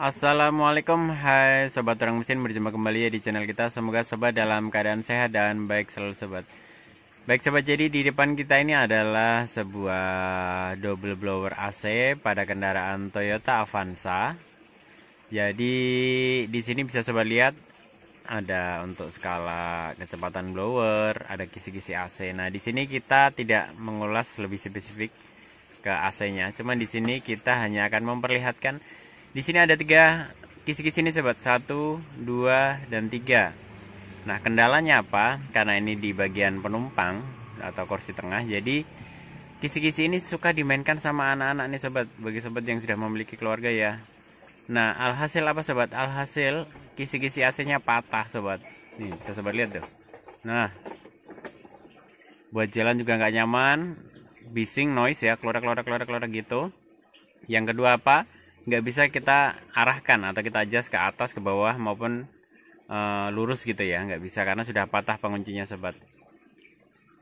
Assalamualaikum Hai Sobat Orang Mesin Berjumpa kembali ya di channel kita Semoga Sobat dalam keadaan sehat dan baik selalu Sobat Baik Sobat jadi di depan kita ini adalah sebuah double blower AC pada kendaraan Toyota Avanza Jadi di sini bisa Sobat lihat ada untuk skala kecepatan blower, ada kisi-kisi AC. Nah, di sini kita tidak mengulas lebih spesifik ke AC-nya. Cuman di sini kita hanya akan memperlihatkan di sini ada tiga kisi-kisi ini sobat, satu, dua, dan tiga. Nah kendalanya apa? Karena ini di bagian penumpang atau kursi tengah, jadi kisi-kisi ini suka dimainkan sama anak-anak nih sobat. Bagi sobat yang sudah memiliki keluarga ya. Nah alhasil apa sobat? Alhasil kisi-kisi AC-nya patah sobat. Nih bisa sobat lihat tuh. Nah buat jalan juga nggak nyaman, bising noise ya, keluar keluar keluar keluar gitu. Yang kedua apa? nggak bisa kita arahkan atau kita adjust ke atas ke bawah maupun uh, lurus gitu ya nggak bisa karena sudah patah penguncinya sobat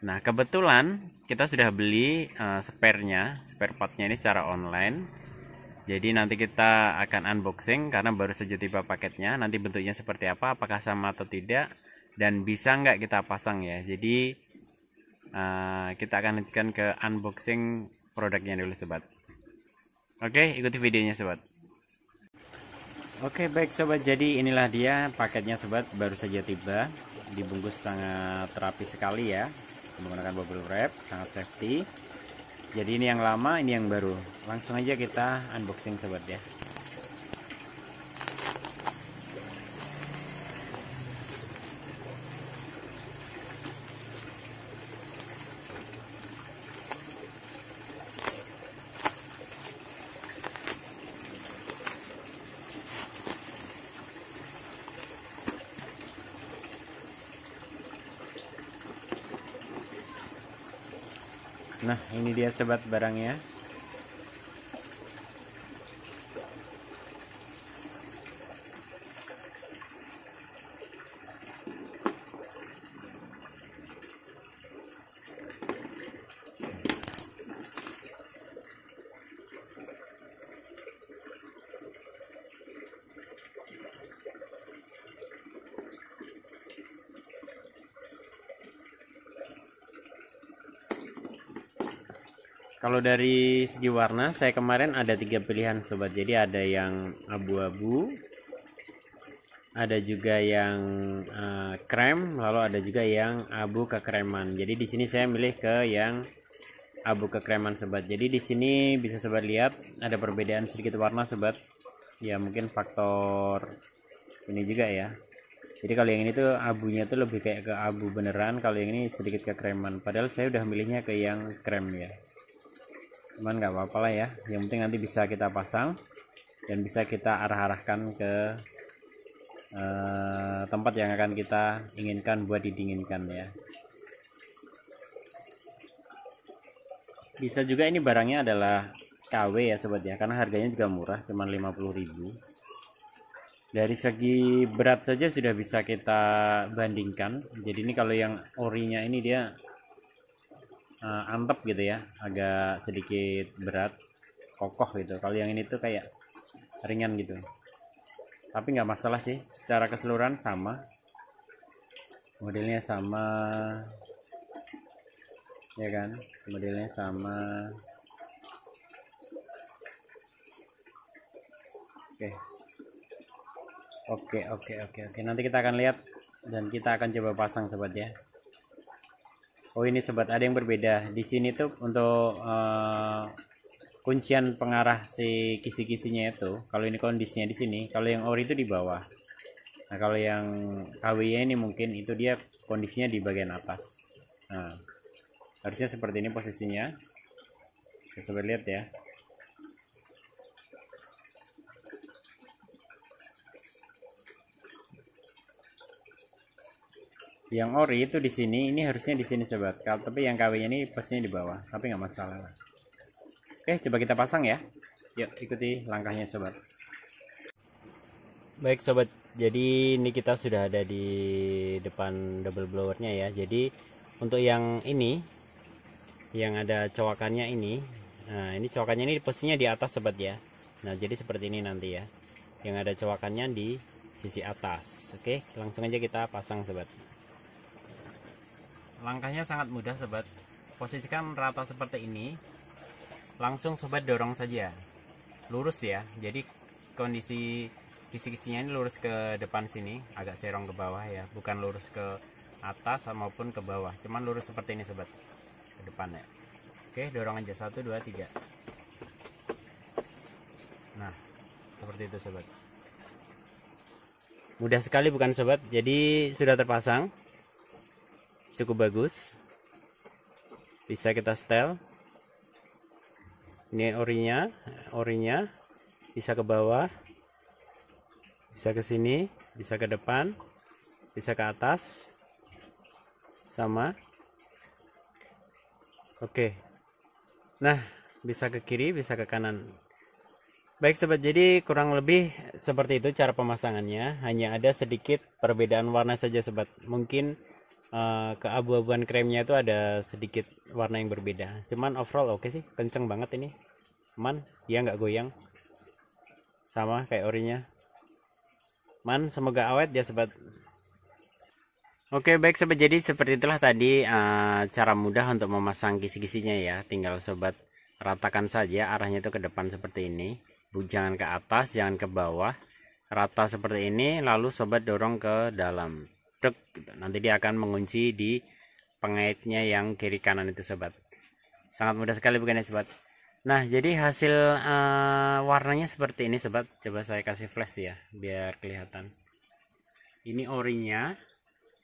nah kebetulan kita sudah beli uh, sparenya spare partnya ini secara online jadi nanti kita akan unboxing karena baru saja tiba paketnya nanti bentuknya seperti apa apakah sama atau tidak dan bisa nggak kita pasang ya jadi uh, kita akan lanjutkan ke unboxing produknya dulu sobat Oke, ikuti videonya sobat. Oke, baik sobat. Jadi inilah dia paketnya sobat, baru saja tiba. Dibungkus sangat rapi sekali ya, menggunakan bubble wrap, sangat safety. Jadi ini yang lama, ini yang baru. Langsung aja kita unboxing sobat ya. nah ini dia sobat barangnya Kalau dari segi warna, saya kemarin ada tiga pilihan sobat. Jadi ada yang abu-abu, ada juga yang uh, krem, lalu ada juga yang abu kekreman. Jadi di sini saya milih ke yang abu kekreman sobat. Jadi di sini bisa sobat lihat ada perbedaan sedikit warna sobat. Ya mungkin faktor ini juga ya. Jadi kalau yang ini tuh abunya tuh lebih kayak ke abu beneran, kalau yang ini sedikit kekreman. Padahal saya udah milihnya ke yang krem ya cuman nggak apa-apa lah ya yang penting nanti bisa kita pasang dan bisa kita arah-arahkan ke eh, tempat yang akan kita inginkan buat didinginkan ya bisa juga ini barangnya adalah KW ya sobat ya karena harganya juga murah cuman 50000 dari segi berat saja sudah bisa kita bandingkan jadi ini kalau yang orinya ini dia uh, antep gitu ya agak sedikit berat kokoh gitu kalau yang ini tuh kayak ringan gitu tapi nggak masalah sih secara keseluruhan sama modelnya sama ya kan modelnya sama oke oke oke oke oke nanti kita akan lihat dan kita akan coba pasang sobat ya Oh ini sobat ada yang berbeda. Di sini tuh untuk uh, kuncian pengarah si kisi-kisinya itu. Kalau ini kondisinya di sini, kalau yang ori itu di bawah. Nah kalau yang kw ini mungkin itu dia kondisinya di bagian atas. Nah, harusnya seperti ini posisinya. Kita lihat ya. yang ori itu di sini ini harusnya di sini sobat kalau tapi yang KW ini pastinya di bawah tapi nggak masalah lah oke coba kita pasang ya yuk ikuti langkahnya sobat baik sobat jadi ini kita sudah ada di depan double blowernya ya jadi untuk yang ini yang ada cowakannya ini nah ini cowakannya ini posisinya di atas sobat ya nah jadi seperti ini nanti ya yang ada cowakannya di sisi atas oke langsung aja kita pasang sobat Langkahnya sangat mudah sobat. Posisikan rata seperti ini. Langsung sobat dorong saja. Lurus ya. Jadi kondisi kisi-kisinya ini lurus ke depan sini, agak serong ke bawah ya. Bukan lurus ke atas maupun ke bawah. Cuman lurus seperti ini sobat. Ke depan ya. Oke, dorong aja 1 2 3. Nah, seperti itu sobat. Mudah sekali bukan sobat? Jadi sudah terpasang cukup bagus bisa kita setel ini orinya orinya bisa ke bawah bisa ke sini bisa ke depan bisa ke atas sama oke nah bisa ke kiri bisa ke kanan baik sobat jadi kurang lebih seperti itu cara pemasangannya hanya ada sedikit perbedaan warna saja sobat mungkin uh, keabu-abuan kremnya itu ada sedikit warna yang berbeda cuman overall oke okay sih kenceng banget ini man dia nggak goyang sama kayak orinya man semoga awet ya sobat Oke okay, baik sobat jadi seperti itulah tadi uh, cara mudah untuk memasang kisi-kisinya ya tinggal sobat ratakan saja arahnya itu ke depan seperti ini jangan ke atas jangan ke bawah rata seperti ini lalu sobat dorong ke dalam dek gitu. nanti dia akan mengunci di pengaitnya yang kiri kanan itu sobat sangat mudah sekali bukan ya sobat nah jadi hasil uh, warnanya seperti ini sobat coba saya kasih flash ya biar kelihatan ini orinya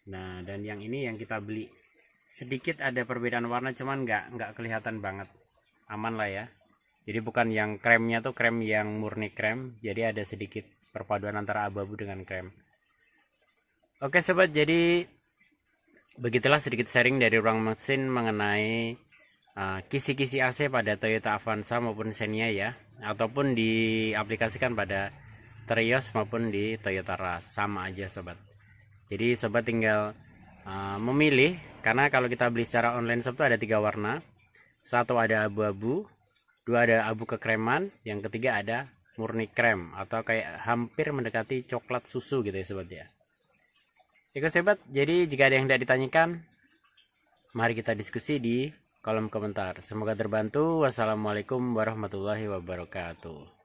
nah dan yang ini yang kita beli sedikit ada perbedaan warna cuman nggak nggak kelihatan banget aman lah ya jadi bukan yang kremnya tuh krem yang murni krem jadi ada sedikit perpaduan antara abu-abu dengan krem Oke sobat, jadi begitulah sedikit sharing dari ruang mesin mengenai eh, kisi-kisi uh, AC pada Toyota Avanza maupun Xenia ya, ataupun diaplikasikan pada Terios maupun di Toyota Rush sama aja sobat. Jadi sobat tinggal uh, memilih karena kalau kita beli secara online sobat ada tiga warna, satu ada abu-abu, dua ada abu kekreman, yang ketiga ada murni krem atau kayak hampir mendekati coklat susu gitu ya sobat ya. Ikut sebat. Jadi jika ada yang tidak ditanyakan, mari kita diskusi di kolom komentar. Semoga terbantu. Wassalamualaikum warahmatullahi wabarakatuh.